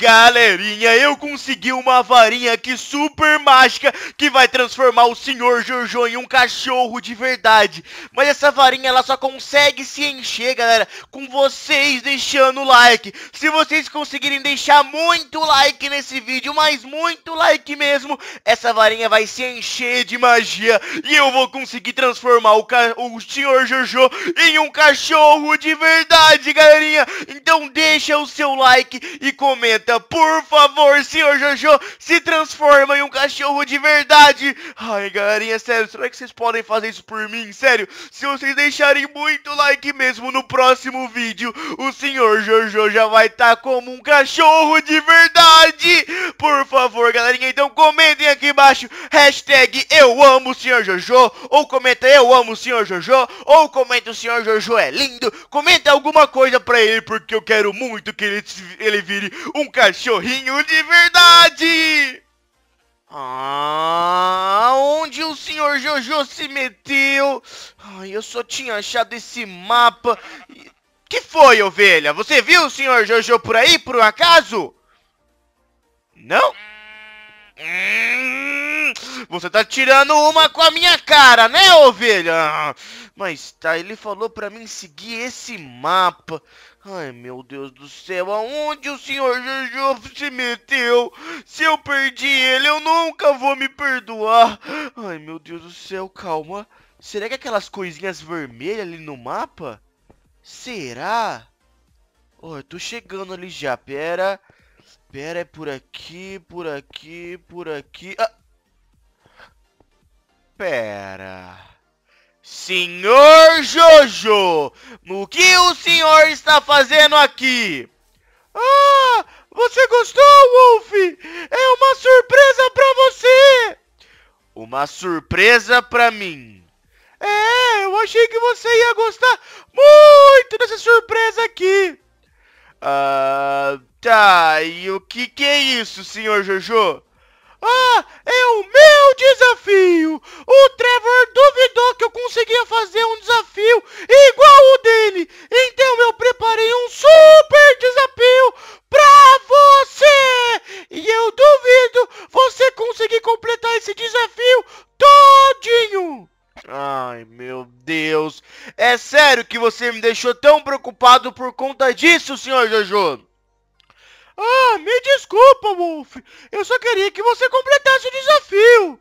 Galerinha, eu consegui uma varinha aqui super mágica que vai transformar o senhor Jojo em um cachorro de verdade. Mas essa varinha ela só consegue se encher, galera, com vocês deixando o like. Se vocês conseguirem deixar muito like nesse vídeo, mas muito like mesmo, essa varinha vai se encher de magia e eu vou conseguir transformar o, o senhor Jojo em um cachorro de verdade, galerinha. Então deixa o seu like e comenta por favor, senhor Jojo, se transforma em um cachorro de verdade. Ai, galerinha, sério, será que vocês podem fazer isso por mim? Sério, se vocês deixarem muito like mesmo no próximo vídeo, o senhor Jojo já vai estar tá como um cachorro de verdade. Por favor, galerinha, então comentem aqui embaixo, hashtag eu amo o senhor Jojo, ou comenta eu amo o senhor Jojo, ou comenta o senhor Jojo é lindo, comenta alguma coisa pra ele, porque eu quero muito que ele, ele vire um cachorrinho de verdade! Ah, onde o senhor Jojo se meteu? Ai, eu só tinha achado esse mapa. Que foi, ovelha? Você viu o senhor Jojo por aí, por um acaso? Não? Hum, você tá tirando uma com a minha cara, né, ovelha? Mas tá, ele falou pra mim seguir esse mapa. Ai, meu Deus do céu, aonde o senhor Jojo se meteu? Se eu perdi ele, eu nunca vou me perdoar. Ai, meu Deus do céu, calma. Será que aquelas coisinhas vermelhas ali no mapa? Será? Ó, oh, eu tô chegando ali já, pera. Pera, é por aqui, por aqui, por aqui. Ah! Pera... Senhor Jojo, o que o senhor está fazendo aqui? Ah, você gostou, Wolf? É uma surpresa para você! Uma surpresa para mim. É, eu achei que você ia gostar muito dessa surpresa aqui. Ah, tá, e o que que é isso, senhor Jojo? Ah, é o meu desafio! O Trevor duvidou que eu conseguia fazer um desafio igual o dele! Então eu preparei um super desafio pra você! E eu duvido você conseguir completar esse desafio todinho! Ai, meu Deus! É sério que você me deixou tão preocupado por conta disso, senhor Jojo? Ah, me desculpa, Wolf. Eu só queria que você completasse o desafio.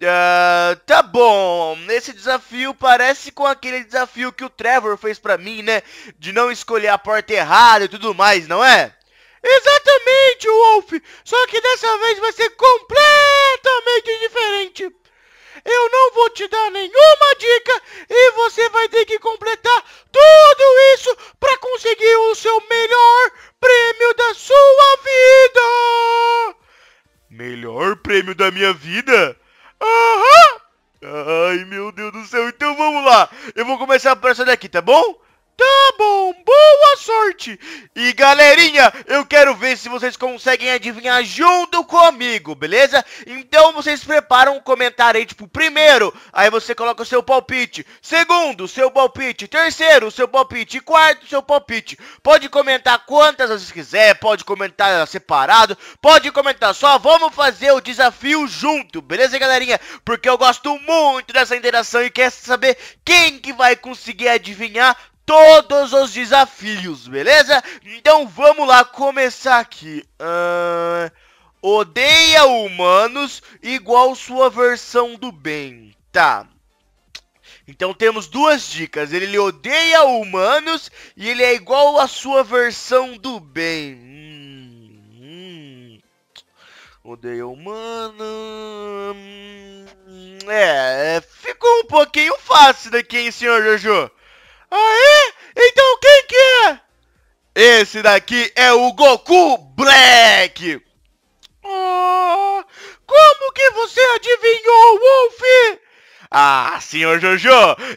Uh, tá bom, esse desafio parece com aquele desafio que o Trevor fez pra mim, né? De não escolher a porta errada e tudo mais, não é? Exatamente, Wolf! Só que dessa vez vai ser completamente diferente! eu não vou te dar nenhuma dica e você vai ter que completar tudo isso para conseguir o seu melhor prêmio da sua vida. Melhor prêmio da minha vida? Aham! Ai, meu Deus do céu. Então vamos lá. Eu vou começar por essa daqui, tá bom? Tá bom, boa sorte! E galerinha, eu quero ver se vocês conseguem adivinhar junto comigo, beleza? Então vocês preparam um comentário aí, tipo, primeiro, aí você coloca o seu palpite, segundo, seu palpite, terceiro, seu palpite, quarto, seu palpite. Pode comentar quantas vezes quiser, pode comentar separado, pode comentar só, vamos fazer o desafio junto, beleza galerinha? Porque eu gosto muito dessa interação e quero saber quem que vai conseguir adivinhar todos os desafios, beleza? Então vamos lá começar aqui. Uh, odeia humanos igual sua versão do bem. Tá. Então temos duas dicas. Ele odeia humanos e ele é igual a sua versão do bem. Hum, hum. Odeia humano. É, é, ficou um pouquinho fácil daqui, hein, senhor Jojo? Aê? Então quem que é? Esse daqui é o Goku Black! Oh, como que você adivinhou, Wolf? Ah, senhor Jojo,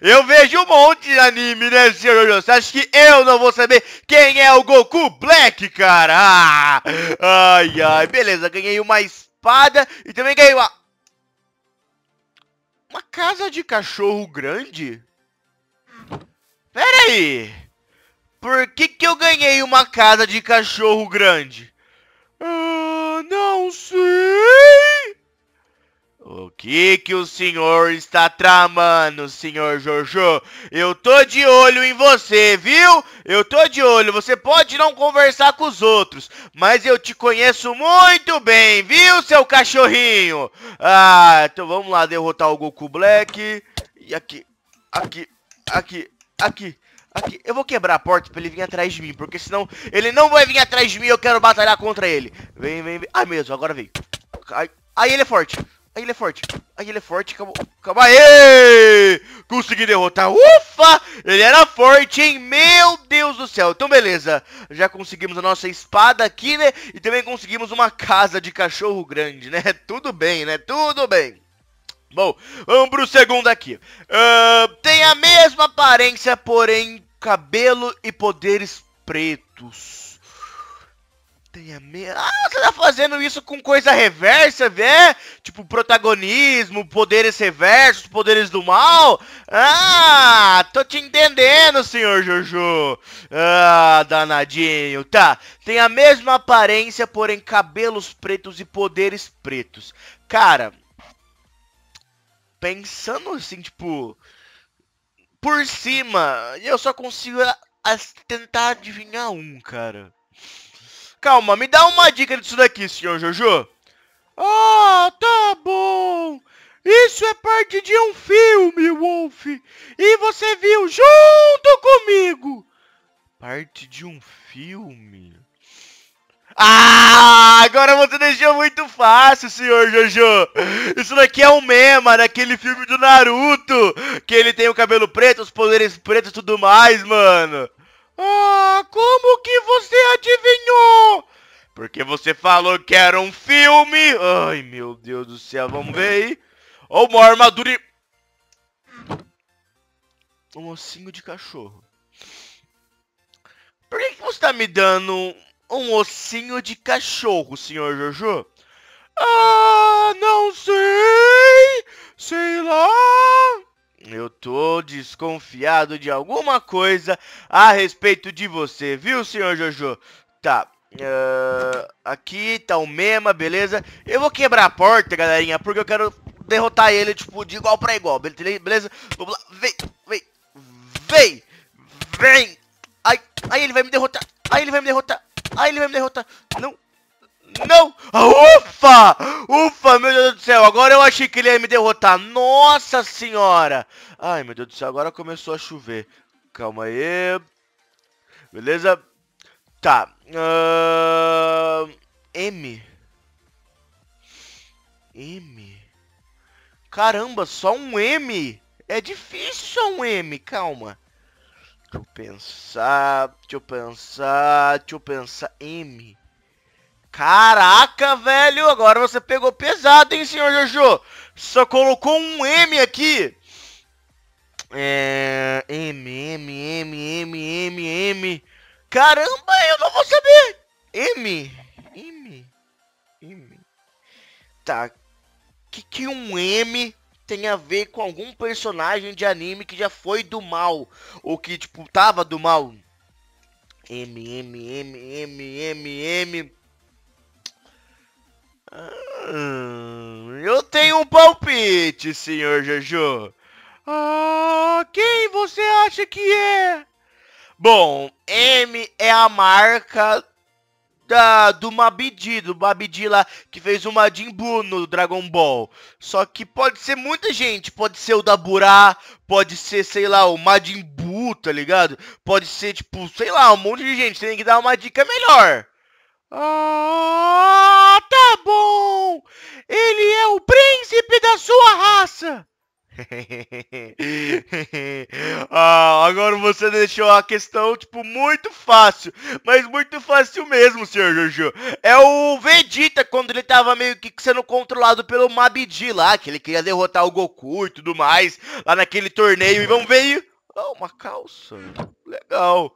eu vejo um monte de anime, né, senhor Jojo? Você acha que eu não vou saber quem é o Goku Black, cara? Ah, ai, ai, beleza, ganhei uma espada e também ganhei uma... Uma casa de cachorro grande? Pera aí! Por que, que eu ganhei uma casa de cachorro grande? Ah, não sei! O que que o senhor está tramando, senhor Jojo? Eu tô de olho em você, viu? Eu tô de olho. Você pode não conversar com os outros, mas eu te conheço muito bem, viu, seu cachorrinho? Ah, então vamos lá derrotar o Goku Black. E aqui, aqui, aqui, Aqui. Aqui, eu vou quebrar a porta pra ele vir atrás de mim, porque senão ele não vai vir atrás de mim eu quero batalhar contra ele. Vem, vem, vem. Ai, mesmo, agora vem. Ai, aí ele é forte. Aí ele é forte. Aí ele é forte, acabou. Acabou. Aê! Consegui derrotar. Ufa! Ele era forte, hein? Meu Deus do céu. Então, beleza. Já conseguimos a nossa espada aqui, né? E também conseguimos uma casa de cachorro grande, né? Tudo bem, né? Tudo bem. Bom, vamos pro segundo aqui. Uh, tem a mesma aparência, porém cabelo e poderes pretos. Tem a mesma... Ah, você tá fazendo isso com coisa reversa, vê? Tipo, protagonismo, poderes reversos, poderes do mal. Ah, tô te entendendo, senhor Jojo. Ah, danadinho. Tá, tem a mesma aparência, porém cabelos pretos e poderes pretos. Cara, pensando assim, tipo, por cima, eu só consigo tentar adivinhar um, cara. Calma, me dá uma dica disso daqui, senhor Jojo. Ah, oh, tá bom. Isso é parte de um filme, Wolf. E você viu junto comigo. Parte de um filme? Ah, agora você deixou muito fácil, senhor Jojo. Isso daqui é um mema daquele filme do Naruto, que ele tem o cabelo preto, os poderes pretos e tudo mais, mano. Ah, como que você adivinhou? Porque você falou que era um filme. Ai, meu Deus do céu, vamos ver aí. Ou uma armadura e... Um ossinho de cachorro. Por que, que você tá me dando um ossinho de cachorro, senhor Jojo? Ah, não sei! Sei lá! Eu tô desconfiado de alguma coisa a respeito de você, viu, senhor Jojo? Tá, Uh, aqui tá o Mema, beleza? Eu vou quebrar a porta, galerinha, porque eu quero derrotar ele, tipo, de igual pra igual, beleza? Vamos lá, vem, vem, vem, vem! Ai, ai, ele vai me derrotar, ai, ele vai me derrotar, ah, ele vai me derrotar. Não. Não! Ufa! Ufa, meu Deus do céu! Agora eu achei que ele ia me derrotar. Nossa senhora! Ai, meu Deus do céu, agora começou a chover. Calma aí. Beleza? Tá. Uh... M. M. Caramba, só um M? É difícil só um M, calma. Deixa eu pensar, deixa eu pensar, deixa eu pensar. M. Caraca, velho, agora você pegou pesado, hein, senhor Jojo? Só colocou um M aqui. É... M, M, M, M, M, M. Caramba, eu não vou saber. M. M. M. Tá. Que que um M tem a ver com algum personagem de anime que já foi do mal. Ou que, tipo, tava do mal. M, M, M, M, M, M. Ah, eu tenho um palpite, senhor Jojo. Ah, quem você acha que é? Bom, M é a marca da, do Mabidi, do Mabidi lá, que fez o Majin Buu no Dragon Ball. Só que pode ser muita gente, pode ser o Daburá, pode ser, sei lá, o Majin Buu, tá ligado? Pode ser, tipo, sei lá, um monte de gente, tem que dar uma dica melhor. Ah, tá bom! Ele é o príncipe da sua raça! ah, agora você deixou a questão, tipo, muito fácil. Mas muito fácil mesmo, senhor Juju. É o Vegeta quando ele tava meio que sendo controlado pelo Mabidi lá, que ele queria derrotar o Goku e tudo mais, lá naquele torneio. E vamos ver aí. Ah, oh, uma calça. Legal.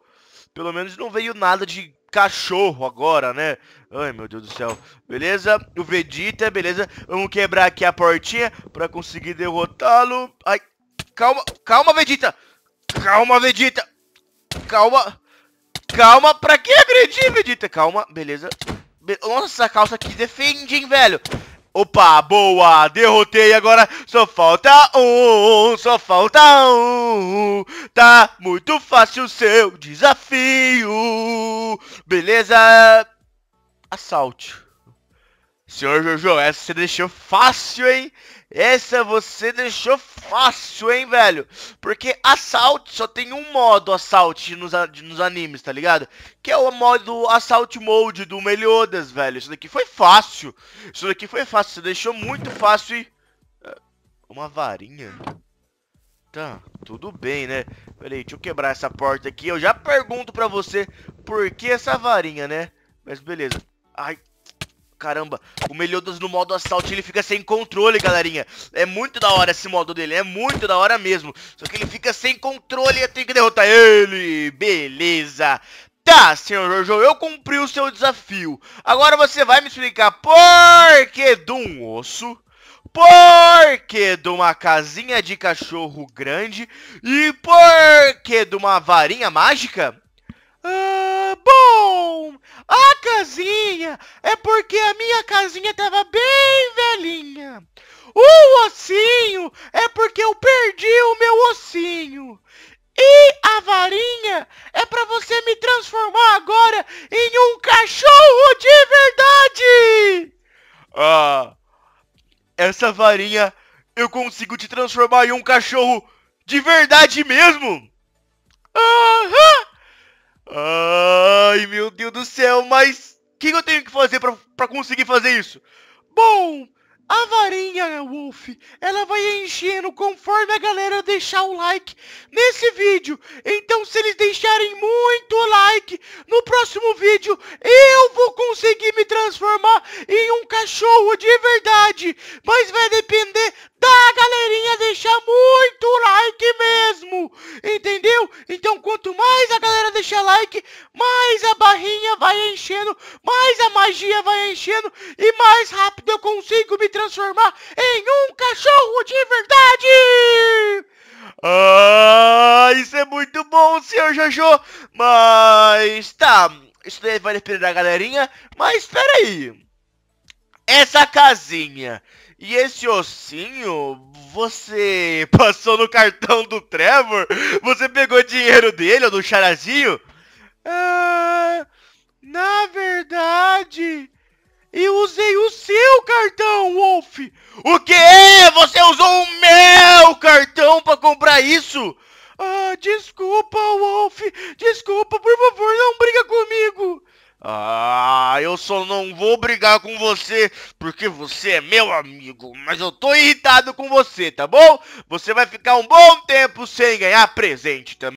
Pelo menos não veio nada de cachorro agora, né? Ai, meu Deus do céu. Beleza? O Vegeta, beleza? Vamos quebrar aqui a portinha pra conseguir derrotá-lo. Ai, calma, calma, Vegeta. Calma, Vegeta. Calma. Calma, pra que agredir, Vegeta? Calma, beleza. Be Nossa, essa calça aqui defende, hein, velho. Opa, boa, derrotei agora, só falta um, só falta um, tá muito fácil o seu desafio, beleza? Assalte. Senhor Jojo, essa você deixou fácil, hein? Essa você deixou fácil, hein, velho? Porque assalto só tem um modo assalto nos, nos animes, tá ligado? Que é o modo Assault mode do Meliodas, velho. Isso daqui foi fácil. Isso daqui foi fácil. Você deixou muito fácil e... Ah, uma varinha? Tá, tudo bem, né? Peraí, deixa eu quebrar essa porta aqui. Eu já pergunto pra você por que essa varinha, né? Mas beleza. Ai, Caramba, o Meliodas no modo assalto, ele fica sem controle, galerinha. É muito da hora esse modo dele, é muito da hora mesmo. Só que ele fica sem controle e eu tenho que derrotar ele. Beleza. Tá, senhor Jojo, eu cumpri o seu desafio. Agora você vai me explicar por que de um osso... Por que de uma casinha de cachorro grande? E por que de uma varinha mágica? A casinha é porque a minha casinha tava bem velhinha. O ossinho é porque eu perdi o meu ossinho. E a varinha é para você me transformar agora em um cachorro de verdade! Ah, essa varinha eu consigo te transformar em um cachorro de verdade mesmo? Aham! Ai, meu Deus do céu, mas o que, que eu tenho que fazer para conseguir fazer isso? Bom, a varinha, né, Wolf, ela vai enchendo conforme a galera deixar o like nesse vídeo. Então, se eles deixarem muito like, no próximo vídeo eu vou conseguir me transformar em um cachorro de verdade. Mas vai depender da galerinha deixar muito Jojo, mas tá, isso daí vai depender da galerinha, mas espera aí. Essa casinha e esse ossinho, você passou no cartão do Trevor? Você pegou dinheiro dele ou do charazinho? Ah, na verdade, eu usei o seu cartão, Wolf! O quê? Você usou o meu cartão para comprar isso? Ah, desculpa, Wolf! Desculpa, por favor, não briga comigo! Ah, eu só não vou brigar com você porque você é meu amigo, mas eu tô irritado com você, tá bom? Você vai ficar um bom tempo sem ganhar presente também.